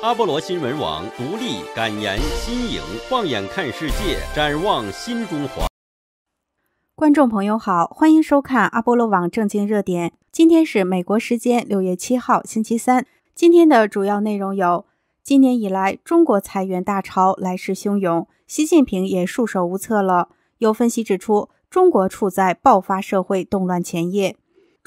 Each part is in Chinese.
阿波罗新闻网独立、感言、新颖，放眼看世界，展望新中华。观众朋友好，欢迎收看阿波罗网政经热点。今天是美国时间六月七号，星期三。今天的主要内容有：今年以来，中国裁员大潮来势汹涌，习近平也束手无策了。有分析指出，中国处在爆发社会动乱前夜。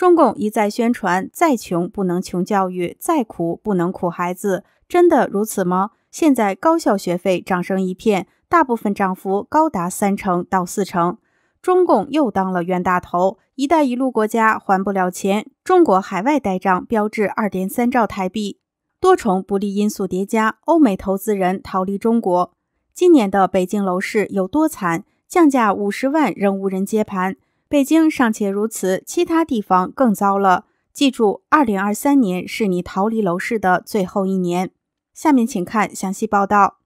中共一再宣传，再穷不能穷教育，再苦不能苦孩子，真的如此吗？现在高校学费涨声一片，大部分涨幅高达三成到四成，中共又当了冤大头。一带一路国家还不了钱，中国海外代账标志二点三兆台币，多重不利因素叠加，欧美投资人逃离中国。今年的北京楼市有多惨？降价五十万仍无人接盘。北京尚且如此，其他地方更糟了。记住，二零二三年是你逃离楼市的最后一年。下面请看详细报道。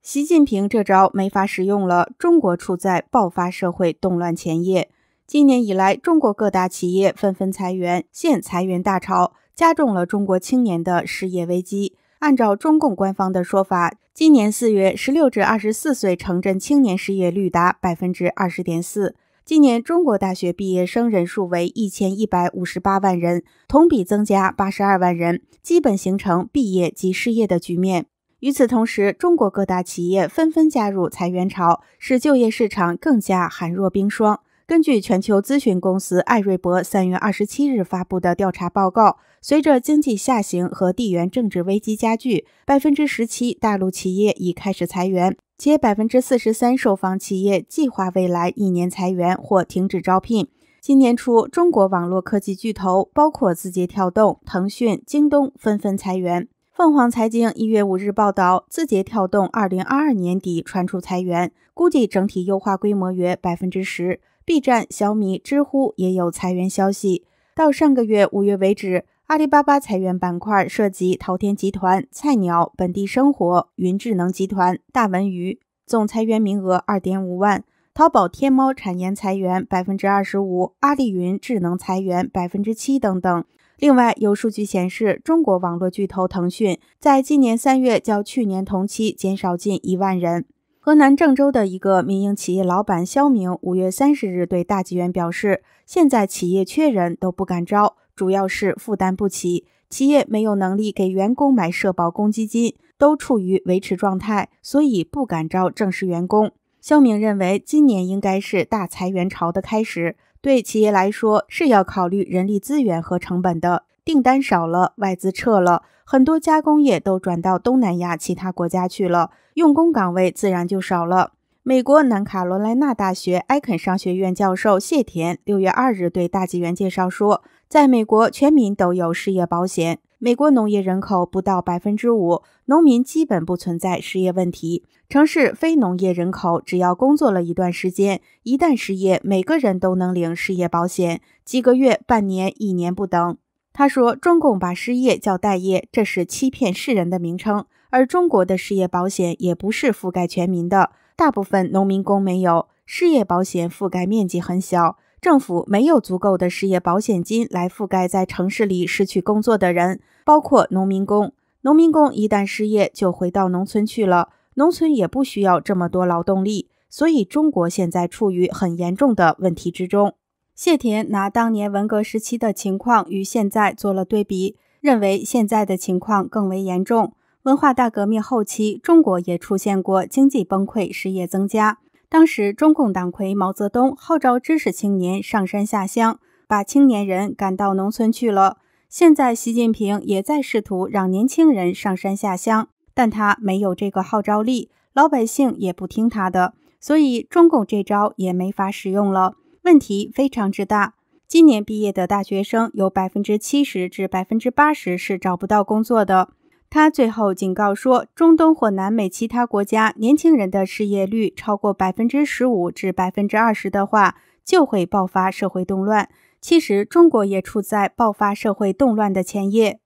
习近平这招没法使用了，中国处在爆发社会动乱前夜。今年以来，中国各大企业纷纷裁员，现裁员大潮加重了中国青年的失业危机。按照中共官方的说法，今年四月，十六至二十四岁城镇青年失业率达百分之二十点四。今年中国大学毕业生人数为一千一百五十八万人，同比增加八十二万人，基本形成毕业即失业的局面。与此同时，中国各大企业纷纷加入裁员潮，使就业市场更加寒若冰霜。根据全球咨询公司艾瑞博三月二十七日发布的调查报告。随着经济下行和地缘政治危机加剧，百分之十七大陆企业已开始裁员，且百分之四十三受访企业计划未来一年裁员或停止招聘。今年初，中国网络科技巨头包括字节跳动、腾讯、京东纷纷裁员。凤凰财经一月五日报道，字节跳动二零二二年底传出裁员，估计整体优化规模约百分之十。B 站、小米、知乎也有裁员消息。到上个月五月为止。阿里巴巴裁员板块涉及淘天集团、菜鸟、本地生活、云智能集团、大文娱，总裁员名额二点五万。淘宝、天猫产研裁员百分之二十五，阿里云智能裁员百分之七等等。另外，有数据显示，中国网络巨头腾讯在今年三月较去年同期减少近一万人。河南郑州的一个民营企业老板肖明五月三十日对大纪元表示：“现在企业缺人都不敢招。”主要是负担不起，企业没有能力给员工买社保、公积金，都处于维持状态，所以不敢招正式员工。肖明认为，今年应该是大裁员潮的开始，对企业来说是要考虑人力资源和成本的。订单少了，外资撤了，很多加工业都转到东南亚其他国家去了，用工岗位自然就少了。美国南卡罗莱纳大学埃肯商学院教授谢田六月二日对《大纪元》介绍说。在美国，全民都有失业保险。美国农业人口不到百分之五，农民基本不存在失业问题。城市非农业人口只要工作了一段时间，一旦失业，每个人都能领失业保险，几个月、半年、一年不等。他说：“中共把失业叫待业，这是欺骗世人的名称。而中国的失业保险也不是覆盖全民的，大部分农民工没有失业保险，覆盖面积很小。”政府没有足够的失业保险金来覆盖在城市里失去工作的人，包括农民工。农民工一旦失业，就回到农村去了。农村也不需要这么多劳动力，所以中国现在处于很严重的问题之中。谢田拿当年文革时期的情况与现在做了对比，认为现在的情况更为严重。文化大革命后期，中国也出现过经济崩溃、失业增加。当时，中共党魁毛泽东号召知识青年上山下乡，把青年人赶到农村去了。现在，习近平也在试图让年轻人上山下乡，但他没有这个号召力，老百姓也不听他的，所以中共这招也没法使用了。问题非常之大。今年毕业的大学生有百分之七十至百分之八十是找不到工作的。他最后警告说：“中东或南美其他国家年轻人的失业率超过百分之十五至百分之二十的话，就会爆发社会动乱。其实，中国也处在爆发社会动乱的前夜。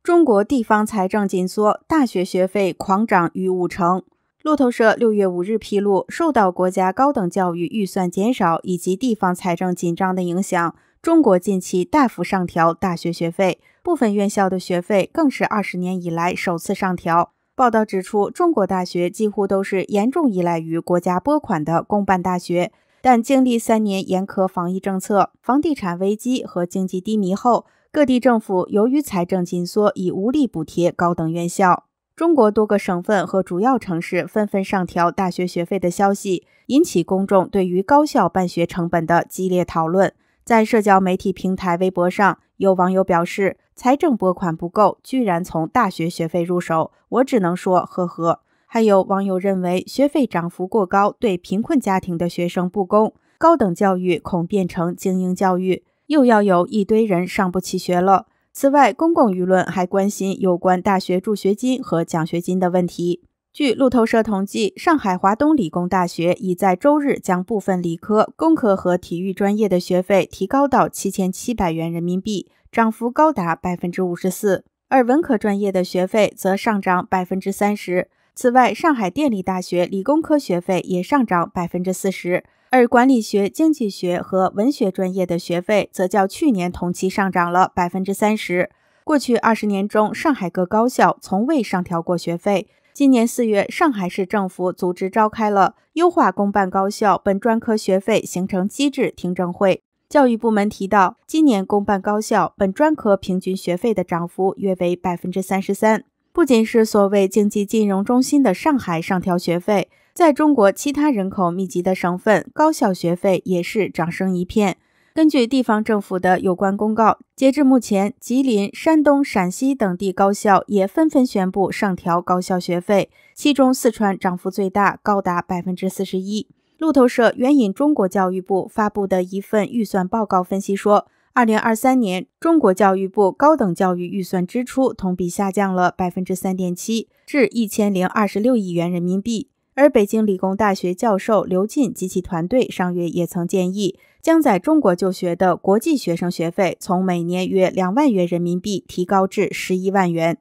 中国地方财政紧缩，大学学费狂涨逾五成。路透社六月五日披露，受到国家高等教育预算减少以及地方财政紧张的影响。”中国近期大幅上调大学学费，部分院校的学费更是二十年以来首次上调。报道指出，中国大学几乎都是严重依赖于国家拨款的公办大学。但经历三年严苛防疫政策、房地产危机和经济低迷后，各地政府由于财政紧缩，已无力补贴高等院校。中国多个省份和主要城市纷纷上调大学学费的消息，引起公众对于高校办学成本的激烈讨论。在社交媒体平台微博上，有网友表示财政拨款不够，居然从大学学费入手，我只能说呵呵。还有网友认为学费涨幅过高，对贫困家庭的学生不公，高等教育恐变成精英教育，又要有一堆人上不起学了。此外，公共舆论还关心有关大学助学金和奖学金的问题。据路透社统计，上海华东理工大学已在周日将部分理科、工科和体育专业的学费提高到七千七百元人民币，涨幅高达百分之五十四；而文科专业的学费则上涨百分之三十。此外，上海电力大学理工科学费也上涨百分之四十，而管理学、经济学和文学专业的学费则较去年同期上涨了百分之三十。过去二十年中，上海各高校从未上调过学费。今年四月，上海市政府组织召开了优化公办高校本专科学费形成机制听证会。教育部门提到，今年公办高校本专科平均学费的涨幅约为百分之三十三。不仅是所谓经济金融中心的上海上调学费，在中国其他人口密集的省份，高校学费也是涨声一片。根据地方政府的有关公告，截至目前，吉林、山东、陕西等地高校也纷纷宣布上调高校学费，其中四川涨幅最大，高达百分之四十一。路透社援引中国教育部发布的一份预算报告分析说，二零二三年中国教育部高等教育预算支出同比下降了百分之三点七，至一千零二十六亿元人民币。而北京理工大学教授刘进及其团队上月也曾建议，将在中国就学的国际学生学费从每年约两万元人民币提高至十一万元。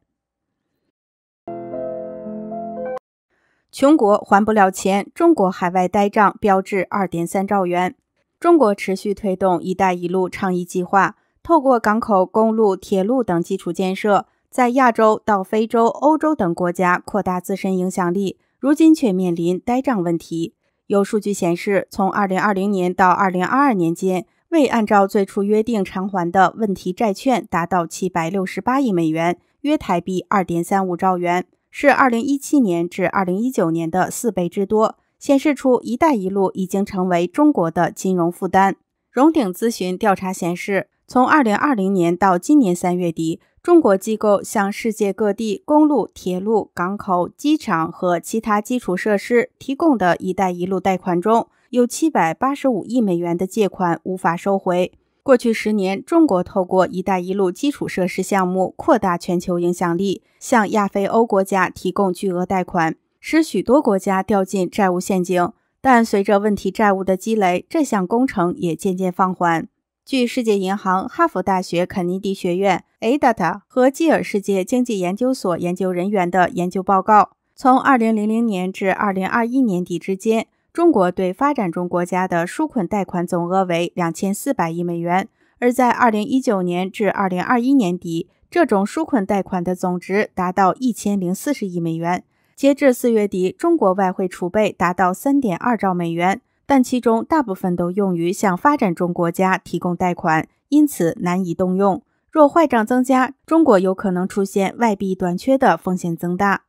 穷国还不了钱，中国海外呆账标至二点三兆元。中国持续推动“一带一路”倡议计划，透过港口、公路、铁路等基础建设，在亚洲、到非洲、欧洲等国家扩大自身影响力。如今却面临呆账问题。有数据显示，从2020年到2022年间，未按照最初约定偿还的问题债券达到768亿美元，约台币2.35兆元，是2017年至2019年的四倍之多，显示出“一带一路”已经成为中国的金融负担。融鼎咨询调查显示，从2020年到今年三月底。中国机构向世界各地公路、铁路、港口、机场和其他基础设施提供的一带一路贷款中，有785亿美元的借款无法收回。过去十年，中国透过一带一路基础设施项目扩大全球影响力，向亚非欧国家提供巨额贷款，使许多国家掉进债务陷阱。但随着问题债务的积累，这项工程也渐渐放缓。据世界银行、哈佛大学肯尼迪学院、Adat a 和基尔世界经济研究所研究人员的研究报告，从2000年至2021年底之间，中国对发展中国家的纾困贷款总额为2400亿美元；而在2019年至2021年底，这种纾困贷款的总值达到1040亿美元。截至四月底，中国外汇储备达到3.2兆美元。但其中大部分都用于向发展中国家提供贷款，因此难以动用。若坏账增加，中国有可能出现外币短缺的风险增大。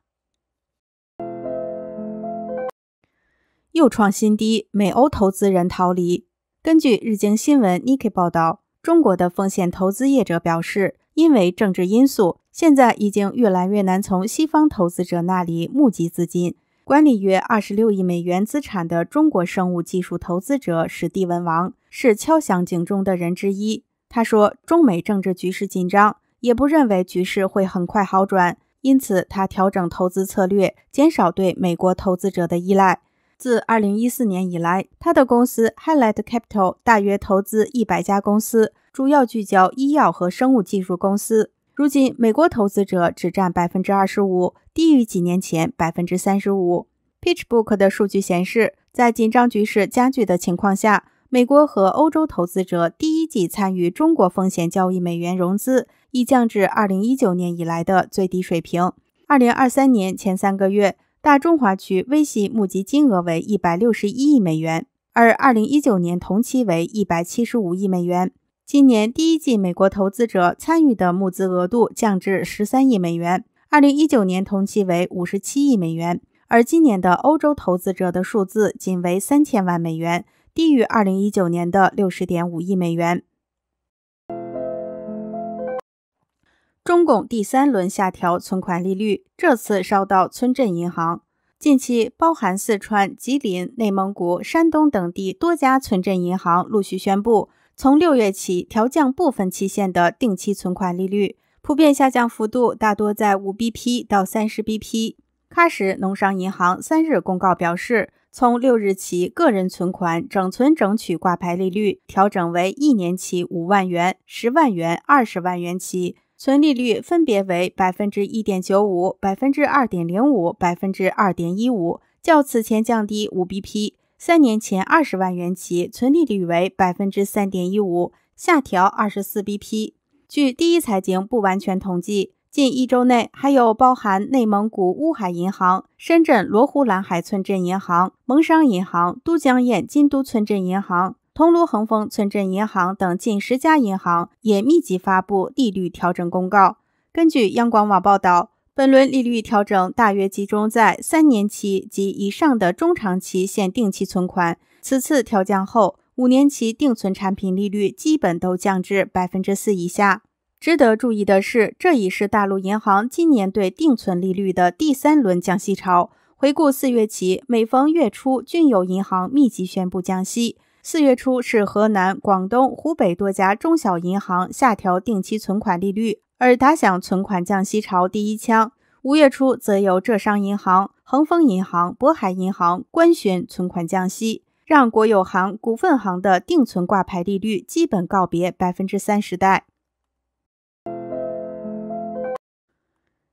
又创新低，美欧投资人逃离。根据日经新闻 n i k i 报道，中国的风险投资业者表示，因为政治因素，现在已经越来越难从西方投资者那里募集资金。管理约二十六亿美元资产的中国生物技术投资者史蒂文·王是敲响警钟的人之一。他说：“中美政治局势紧张，也不认为局势会很快好转，因此他调整投资策略，减少对美国投资者的依赖。”自二零一四年以来，他的公司 Highlight Capital 大约投资一百家公司，主要聚焦医药和生物技术公司。如今，美国投资者只占百分之二十五，低于几年前百分之三十五。PitchBook 的数据显示，在紧张局势加剧的情况下，美国和欧洲投资者第一季参与中国风险交易美元融资已降至二零一九年以来的最低水平。二零二三年前三个月，大中华区 VC 募集金额为一百六十一亿美元，而二零一九年同期为一百七十五亿美元。今年第一季，美国投资者参与的募资额度降至十三亿美元，二零一九年同期为五十七亿美元。而今年的欧洲投资者的数字仅为三千万美元，低于二零一九年的六十点五亿美元。中共第三轮下调存款利率，这次烧到村镇银行。近期，包含四川、吉林、内蒙古、山东等地多家村镇银行陆续宣布。从六月起，调降部分期限的定期存款利率，普遍下降幅度大多在五 BP 到三十 BP。喀什农商银行三日公告表示，从六日起，个人存款整存整取挂牌利率调整为一年期五万元、十万元、二十万元起，存利率分别为百分之一点九五、百分之二点零五、百分之二点一五，较此前降低五 BP。三年前二十万元起存利率为百分之三点一五，下调二十四 BP。据第一财经不完全统计，近一周内还有包含内蒙古乌海银行、深圳罗湖蓝海村镇银行、蒙商银行、都江堰金都村镇银行、桐庐恒丰村镇银行等近十家银行也密集发布利率调整公告。根据央广网报道。本轮利率调整大约集中在三年期及以上的中长期限定期存款。此次调降后，五年期定存产品利率基本都降至百分之四以下。值得注意的是，这已是大陆银行今年对定存利率的第三轮降息潮。回顾四月起，每逢月初均有银行密集宣布降息。四月初是河南、广东、湖北多家中小银行下调定期存款利率。而打响存款降息潮第一枪，五月初则由浙商银行、恒丰银行、渤海银行官宣存款降息，让国有行、股份行的定存挂牌利率基本告别百分之三十代。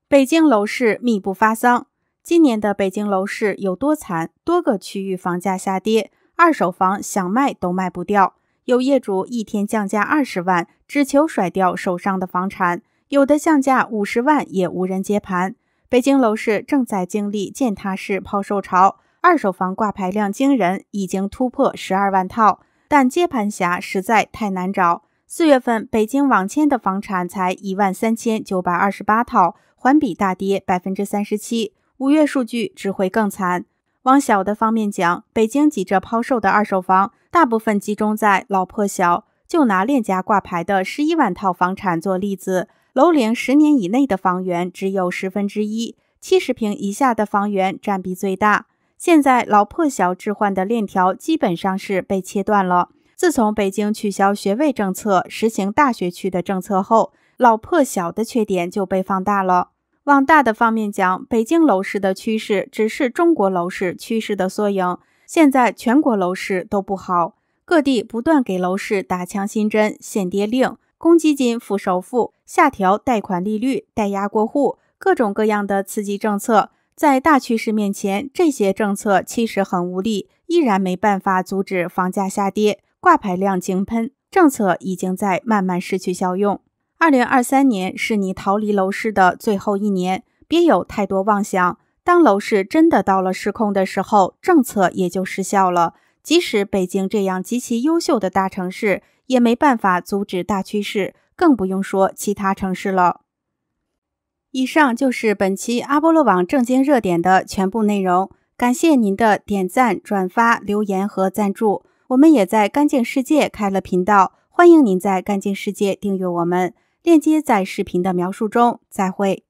北京楼市密不发丧，今年的北京楼市有多惨？多个区域房价下跌，二手房想卖都卖不掉，有业主一天降价二十万，只求甩掉手上的房产。有的降价五十万也无人接盘，北京楼市正在经历践踏式抛售潮，二手房挂牌量惊人，已经突破十二万套，但接盘侠实在太难找。四月份北京网签的房产才一万三千九百二十八套，环比大跌百分之三十七，五月数据只会更惨。往小的方面讲，北京急着抛售的二手房大部分集中在老破小，就拿链家挂牌的十一万套房产做例子。楼龄十年以内的房源只有十分之一，七十平以下的房源占比最大。现在老破小置换的链条基本上是被切断了。自从北京取消学位政策，实行大学区的政策后，老破小的缺点就被放大了。往大的方面讲，北京楼市的趋势只是中国楼市趋势的缩影。现在全国楼市都不好，各地不断给楼市打强心针，限跌令。公积金付首付、下调贷款利率、带押过户，各种各样的刺激政策，在大趋势面前，这些政策其实很无力，依然没办法阻止房价下跌、挂牌量井喷。政策已经在慢慢失去效用。二零二三年是你逃离楼市的最后一年，别有太多妄想。当楼市真的到了失控的时候，政策也就失效了。即使北京这样极其优秀的大城市。也没办法阻止大趋势，更不用说其他城市了。以上就是本期阿波罗网正经热点的全部内容，感谢您的点赞、转发、留言和赞助。我们也在干净世界开了频道，欢迎您在干净世界订阅我们，链接在视频的描述中。再会。